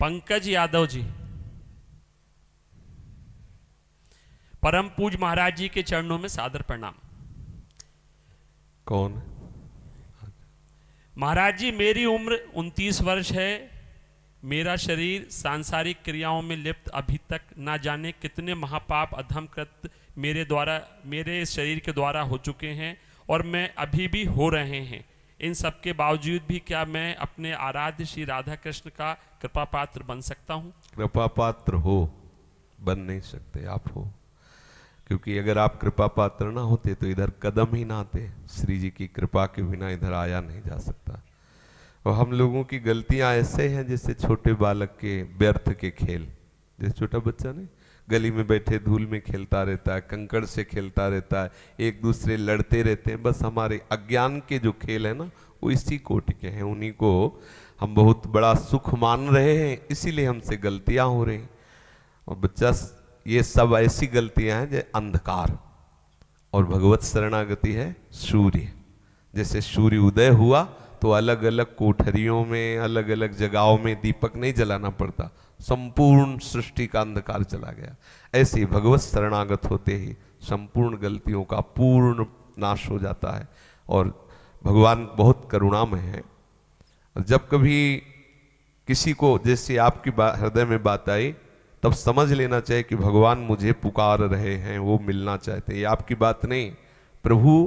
पंकज यादव जी परम पूज महाराज जी के चरणों में सादर प्रणाम कौन महाराज जी मेरी उम्र 29 वर्ष है मेरा शरीर सांसारिक क्रियाओं में लिप्त अभी तक ना जाने कितने महापाप अधम कृत मेरे द्वारा मेरे शरीर के द्वारा हो चुके हैं और मैं अभी भी हो रहे हैं इन सब के बावजूद भी क्या मैं अपने आराध्य श्री राधा कृष्ण का कृपा पात्र बन सकता हूँ कृपा पात्र हो बन नहीं सकते आप हो क्योंकि अगर आप कृपा पात्र ना होते तो इधर कदम ही ना आते श्री जी की कृपा के बिना इधर आया नहीं जा सकता और हम लोगों की गलतियां ऐसे हैं जैसे छोटे बालक के व्यर्थ के खेल जैसे छोटा बच्चा नहीं गली में बैठे धूल में खेलता रहता है कंकड़ से खेलता रहता है एक दूसरे लड़ते रहते हैं बस हमारे अज्ञान के जो खेल है ना वो इसी कोट के हैं उन्हीं को हम बहुत बड़ा सुख मान रहे हैं इसीलिए हमसे गलतियां हो रही और बच्चा ये सब ऐसी गलतियां हैं जो अंधकार और भगवत शरणागति है सूर्य जैसे सूर्य उदय हुआ तो अलग अलग कोठरियों में अलग अलग जगहों में दीपक नहीं जलाना पड़ता संपूर्ण सृष्टि का अंधकार चला गया ऐसे भगवत शरणागत होते ही संपूर्ण गलतियों का पूर्ण नाश हो जाता है और भगवान बहुत करुणामय है जब कभी किसी को जैसे आपकी हृदय में बात आई तब समझ लेना चाहिए कि भगवान मुझे पुकार रहे हैं वो मिलना चाहते हैं ये आपकी बात नहीं प्रभु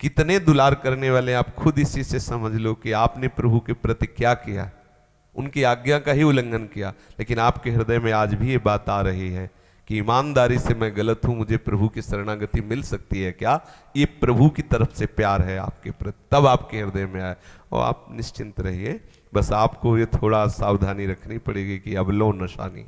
कितने दुलार करने वाले आप खुद इसी से समझ लो कि आपने प्रभु के प्रति क्या किया उनकी आज्ञा का ही उल्लंघन किया लेकिन आपके हृदय में आज भी ये बात आ रही है कि ईमानदारी से मैं गलत हूं मुझे प्रभु की शरणागति मिल सकती है क्या ये प्रभु की तरफ से प्यार है आपके प्रति तब आपके हृदय में आए और आप निश्चिंत रहिए बस आपको ये थोड़ा सावधानी रखनी पड़ेगी कि अब लो नशानी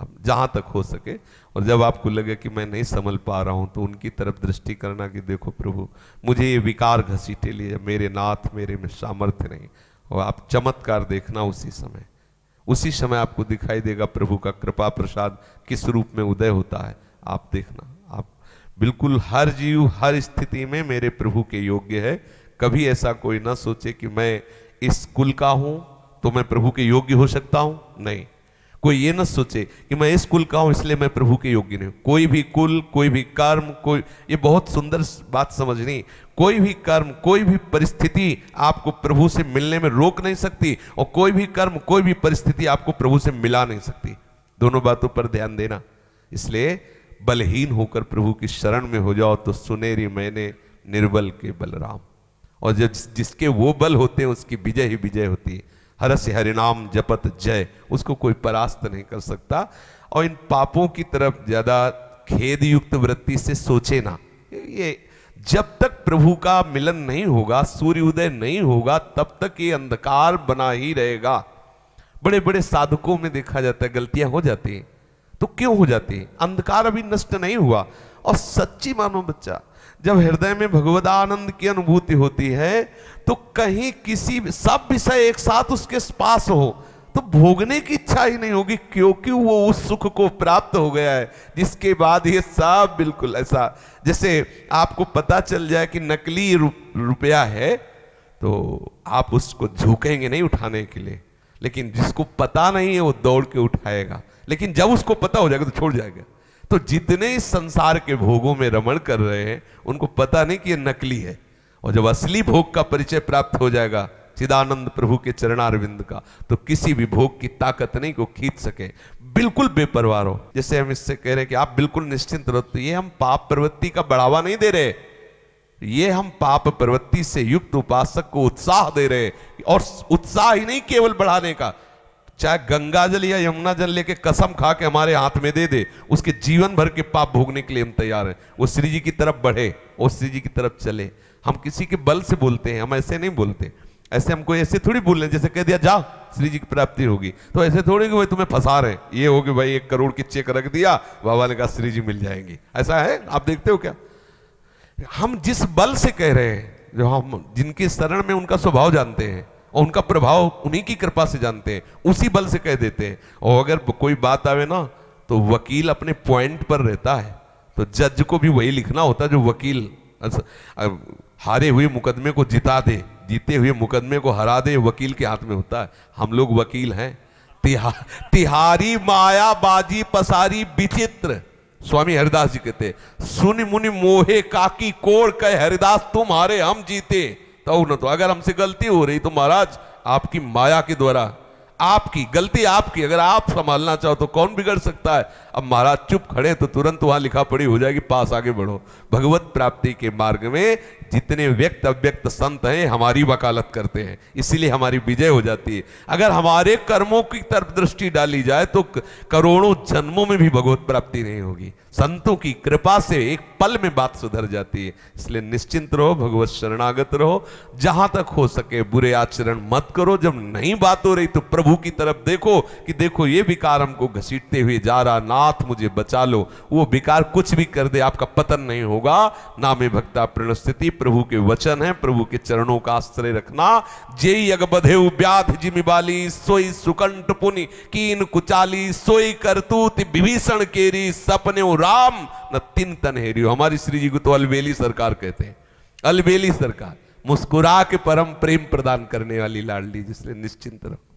अब जहां तक हो सके और जब आपको लगे कि मैं नहीं संभल पा रहा हूँ तो उनकी तरफ दृष्टि करना कि देखो प्रभु मुझे ये विकार घसीटे लिए मेरे नाथ मेरे में सामर्थ्य नहीं और आप चमत्कार देखना उसी समय उसी समय आपको दिखाई देगा प्रभु का कृपा प्रसाद किस रूप में उदय होता है आप देखना आप बिल्कुल हर जीव हर स्थिति में मेरे प्रभु के योग्य है कभी ऐसा कोई ना सोचे कि मैं इस कुल का हूं तो मैं प्रभु के योग्य हो सकता हूं नहीं कोई ये न सोचे कि मैं इस कुल का हूं इसलिए मैं प्रभु के योग्य नहीं कोई भी कुल कोई भी कर्म कोई ये बहुत सुंदर बात समझनी कोई भी कर्म कोई भी परिस्थिति आपको प्रभु से मिलने में रोक नहीं सकती और कोई भी कर्म कोई भी परिस्थिति आपको प्रभु से मिला नहीं सकती दोनों बातों पर ध्यान देना इसलिए बलहीन होकर प्रभु की शरण में हो जाओ तो सुनेरी मैंने निर्बल के बलराम और जब जिसके वो बल होते हैं उसकी विजय ही विजय होती है से हरिनाम जपत जय उसको कोई परास्त नहीं कर सकता और इन पापों की तरफ ज़्यादा खेद युक्त वृत्ति से सोचे ना ये जब तक प्रभु का मिलन नहीं होगा सूर्योदय नहीं होगा तब तक ये अंधकार बना ही रहेगा बड़े बड़े साधकों में देखा जाता है गलतियां हो जाती हैं तो क्यों हो जाती है अंधकार अभी नष्ट नहीं हुआ और सच्ची मानो बच्चा जब हृदय में भगवदानंद की अनुभूति होती है तो कहीं किसी सब विषय एक साथ उसके पास हो तो भोगने की इच्छा ही नहीं होगी क्योंकि वो उस सुख को प्राप्त हो गया है जिसके बाद ये सब बिल्कुल ऐसा जैसे आपको पता चल जाए कि नकली रुपया है तो आप उसको झुकेंगे नहीं उठाने के लिए लेकिन जिसको पता नहीं है वो दौड़ के उठाएगा लेकिन जब उसको पता हो जाएगा तो छोड़ जाएगा तो जितने इस संसार के भोगों में रमण कर रहे हैं उनको पता नहीं कि ये नकली है और जब असली भोग का परिचय प्राप्त हो जाएगा चिदानंद प्रभु के चरणारविंद का तो किसी भी भोग की ताकत नहीं को खींच सके बिल्कुल बेपरवार हो जैसे हम इससे कह रहे हैं कि आप बिल्कुल निश्चिंत रहो तो ये हम पाप प्रवृत्ति का बढ़ावा नहीं दे रहे ये हम पाप प्रवृत्ति से युक्त उपासक को उत्साह दे रहे और उत्साह ही नहीं केवल बढ़ाने का चाहे गंगा जल या यमुना जल लेके कसम खा के हमारे हाथ में दे दे उसके जीवन भर के पाप भोगने के लिए हम तैयार हैं वो श्री जी की तरफ बढ़े वो श्री जी की तरफ चले हम किसी के बल से बोलते हैं हम ऐसे नहीं बोलते ऐसे हमको ऐसे थोड़ी बोल जैसे कह दिया जाओ श्री जी की प्राप्ति होगी तो ऐसे थोड़ी कि भाई तुम्हें फंसा रहे ये हो कि भाई एक करोड़ की चेक रख दिया बाबा ने कहा श्री जी मिल जाएंगे ऐसा है आप देखते हो क्या हम जिस बल से कह रहे हैं जो हम जिनके शरण में उनका स्वभाव जानते हैं और उनका प्रभाव उन्हीं की कृपा से जानते हैं उसी बल से कह देते हैं और अगर कोई बात आवे ना तो वकील अपने पॉइंट पर रहता है तो जज को भी वही लिखना होता है जो वकील हारे हुए मुकदमे को जिता दे जीते हुए मुकदमे को हरा दे वकील के हाथ में होता है हम लोग वकील हैं तिहा तिहारी माया बाजी पसारी विचित्र स्वामी हरिदास जी कहते सुन मुनि मोहे काकी कोड़ कह हरिदास तुम हारे हम जीते तो न तो अगर हमसे गलती हो रही तो महाराज आपकी माया के द्वारा आपकी गलती आपकी अगर आप संभालना चाहो तो कौन बिगड़ सकता है अब महाराज चुप खड़े तो तुरंत वहां लिखा पड़ी हो जाएगी पास आगे बढ़ो भगवत प्राप्ति के मार्ग में जितने व्यक्त अव्यक्त संत हैं हमारी वकालत करते हैं इसीलिए हमारी विजय हो जाती है अगर हमारे कर्मों की तरफ दृष्टि डाली जाए तो करोड़ों जन्मों में भी भगवत प्राप्ति नहीं होगी संतों की कृपा से एक पल में बात सुधर जाती है इसलिए निश्चिंत रहो भगवत शरणागत रहो जहां तक हो सके बुरे आचरण मत करो जब नहीं बात हो रही तो प्रभु प्रभु की तरफ देखो कि देखो ये विकार हमको घसीटते हुए जा रहा नाथ मुझे बचा लो वो विकार कुछ भी कर दे आपका पतन नहीं होगा नामे भक्ता प्रण स्थिति प्रभु के वचन है प्रभु के चरणों का आश्रय रखना जे यग बधे व्याध जिमिबाली सोई सुकंठ पुनि कीन कुचाली सोई करतूत विभीषण केरी सपने राम न तीन तन हेरियो हमारी श्री जी को तो अलवेली सरकार कहते हैं अलवेली सरकार मुस्कुरा के परम प्रेम प्रदान करने वाली लाडली जिसने निश्चिंत रहो